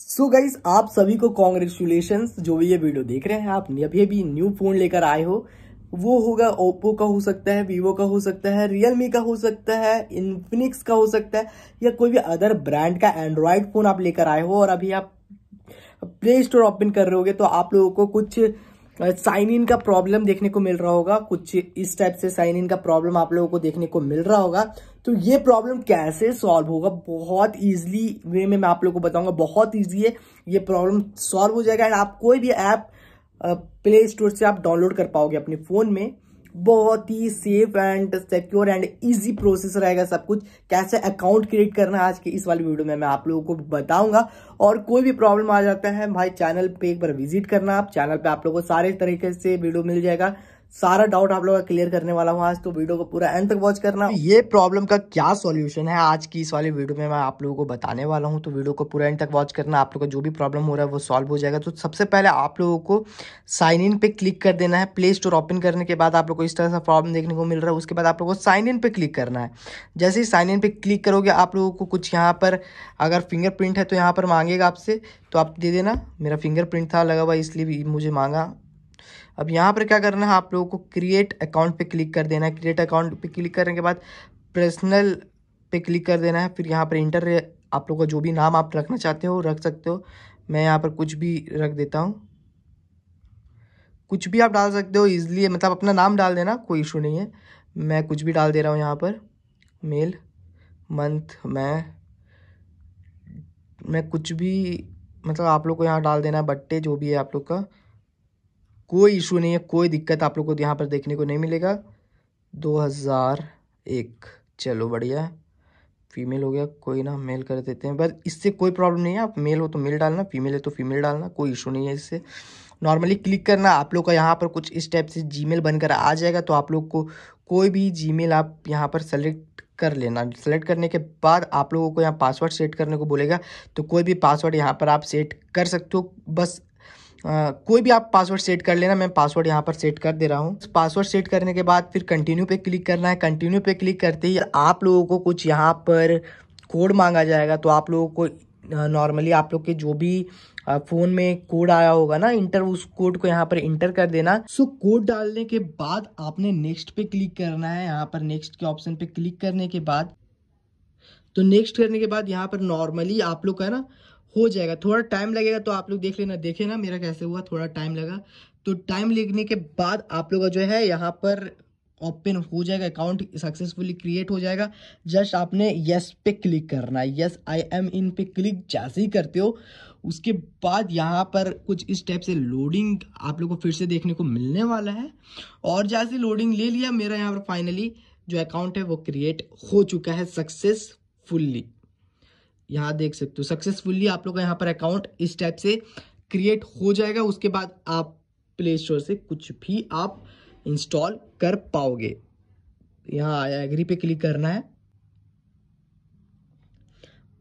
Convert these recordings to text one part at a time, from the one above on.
सो so guys आप सभी को कॉन्ग्रेचुलेशन जो भी ये वीडियो देख रहे हैं आप अभी भी न्यू फोन लेकर आए हो वो होगा ओप्पो का हो सकता है वीवो का हो सकता है रियलमी का हो सकता है इन्फिनिक्स का हो सकता है या कोई भी अदर ब्रांड का एंड्रॉयड फोन आप लेकर आए हो और अभी आप प्ले स्टोर ओपन कर रहे होगे तो आप लोगों को कुछ साइन इन का प्रॉब्लम देखने को मिल रहा होगा कुछ इस टाइप से साइन इन का प्रॉब्लम आप लोगों को देखने को मिल रहा होगा तो ये प्रॉब्लम कैसे सॉल्व होगा बहुत इजीली वे में मैं आप लोगों को बताऊंगा बहुत इजी है ये प्रॉब्लम सॉल्व हो जाएगा एंड आप कोई भी ऐप प्ले स्टोर से आप डाउनलोड कर पाओगे अपने फ़ोन में बहुत ही safe and secure and easy process रहेगा सब कुछ कैसे अकाउंट क्रिएट करना है आज के इस वाली वीडियो में मैं आप लोगों को बताऊंगा और कोई भी प्रॉब्लम आ जाता है भाई चैनल पे एक बार विजिट करना आप चैनल पे आप लोगों को सारे तरीके से वीडियो मिल जाएगा सारा डाउट आप लोग का क्लियर करने वाला हूँ आज तो वीडियो को पूरा एंड तक वॉच करना ये प्रॉब्लम का क्या सॉल्यूशन है आज की इस वाली वीडियो में मैं आप लोगों को बताने वाला हूँ तो वीडियो को पूरा एंड तक वॉच करना आप लोग का जो भी प्रॉब्लम हो रहा है वो सॉल्व हो जाएगा तो सबसे पहले आप लोगों को साइन इन पे क्लिक कर देना है प्ले स्टोर ओपन करने के बाद आप लोग को इस तरह से प्रॉब्लम देखने को मिल रहा है उसके बाद आप लोग को साइन इन पे क्लिक करना है जैसे ही साइन इन पे क्लिक करोगे आप लोगों को कुछ यहाँ पर अगर फिंगरप्रिंट है तो यहाँ पर मांगेगा आपसे तो आप दे देना मेरा फिंगरप्रिंट था लगा हुआ इसलिए भी मुझे मांगा अब यहाँ पर क्या करना है आप लोगों को क्रिएट अकाउंट पे क्लिक कर देना है क्रिएट अकाउंट पे क्लिक करने के बाद पर्सनल पे क्लिक कर देना है फिर यहाँ पर इंटर आप लोगों का जो भी नाम आप रखना चाहते हो रख सकते हो मैं यहाँ पर कुछ भी रख देता हूँ कुछ भी आप डाल सकते हो ईजिली मतलब अपना नाम डाल देना कोई इशू नहीं है मैं कुछ भी डाल दे रहा हूँ यहाँ पर मेल मंथ मैं मैं कुछ भी मतलब आप लोग को यहाँ डाल देना है बट्टे जो भी है आप लोग का कोई इशू नहीं है कोई दिक्कत आप लोग को यहाँ पर देखने को नहीं मिलेगा 2001 चलो बढ़िया फीमेल हो गया कोई ना मेल कर देते हैं बस इससे कोई प्रॉब्लम नहीं है आप मेल हो तो मेल डालना फीमेल है तो फीमेल डालना कोई इशू नहीं है इससे नॉर्मली क्लिक करना आप लोग का यहाँ पर कुछ इस टाइप से मेल बनकर आ जाएगा तो आप लोग को कोई भी मेल आप यहाँ पर सेलेक्ट कर लेना सेलेक्ट करने के बाद आप लोगों को यहाँ पासवर्ड सेट करने को बोलेगा तो कोई भी पासवर्ड यहाँ पर आप सेट कर सकते हो बस आ, कोई भी आप पासवर्ड सेट कर लेना मैं पासवर्ड यहाँ पर सेट कर दे रहा हूँ पासवर्ड सेट करने के बाद फिर कंटिन्यू पे क्लिक करना है कंटिन्यू पे क्लिक करते ही आप लोगों को कुछ यहाँ पर कोड मांगा जाएगा तो आप लोगों को नॉर्मली आप लोग के जो भी फ़ोन में कोड आया होगा ना इंटर उस कोड को यहाँ पर इंटर कर देना सो कोड डालने के बाद आपने नेक्स्ट पे क्लिक करना है यहाँ पर नेक्स्ट के ऑप्शन पे क्लिक करने के बाद तो नेक्स्ट करने के बाद यहाँ पर नॉर्मली आप लोग का ना हो जाएगा थोड़ा टाइम लगेगा तो आप लोग देख लेना देखे ना मेरा कैसे हुआ थोड़ा टाइम लगा तो टाइम लिखने के बाद आप लोग का जो है यहाँ पर ओपन हो जाएगा अकाउंट सक्सेसफुली क्रिएट हो जाएगा जस्ट आपने यस पे क्लिक करना है यस आई एम इन पे क्लिक जैसे ही करते हो उसके बाद यहाँ पर कुछ इस टाइप से लोडिंग आप लोग को फिर से देखने को मिलने वाला है और जैसे लोडिंग ले लिया मेरा यहाँ पर फाइनली जो अकाउंट है वो क्रिएट हो चुका है सक्सेसफुल्ली यहाँ देख सकते हो सक्सेसफुली आप लोग का यहाँ पर अकाउंट इस टाइप से क्रिएट हो जाएगा उसके बाद आप प्ले स्टोर से कुछ भी आप इंस्टॉल कर पाओगे यहाँ आया एग्री पे क्लिक करना है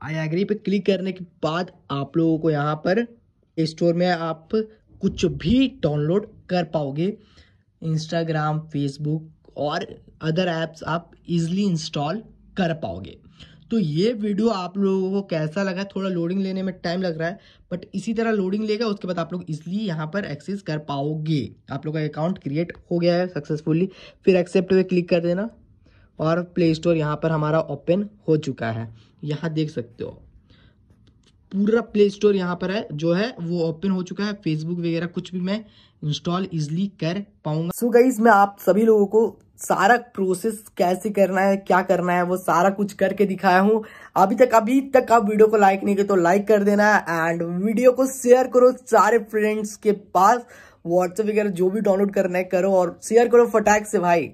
आई एग्री पे क्लिक करने के बाद आप लोगों को यहाँ पर स्टोर में आप कुछ भी डाउनलोड कर पाओगे इंस्टाग्राम फेसबुक और अदर ऐप्स आप इजिली इंस्टॉल कर पाओगे तो ये वीडियो आप लोगों को कैसा लगा थोड़ा लोडिंग लेने में टाइम लग रहा है बट इसी तरह लोडिंग लेगा उसके बाद आप लोग इसलिए यहाँ पर एक्सेस कर पाओगे आप लोग का अकाउंट क्रिएट हो गया है सक्सेसफुली फिर एक्सेप्ट पे क्लिक कर देना और प्ले स्टोर यहाँ पर हमारा ओपन हो चुका है यहाँ देख सकते हो पूरा प्ले स्टोर यहाँ पर है जो है वो ओपन हो चुका है फेसबुक वगैरह कुछ भी मैं इंस्टॉल इजली कर पाऊंगा सो so गाइज मैं आप सभी लोगों को सारा प्रोसेस कैसे करना है क्या करना है वो सारा कुछ करके दिखाया हूँ अभी तक अभी तक आप वीडियो को लाइक नहीं किया तो लाइक कर देना एंड वीडियो को शेयर करो सारे फ्रेंड्स के पास व्हाट्सएप वगैरह जो भी डाउनलोड करना है करो और शेयर करो फटाक से भाई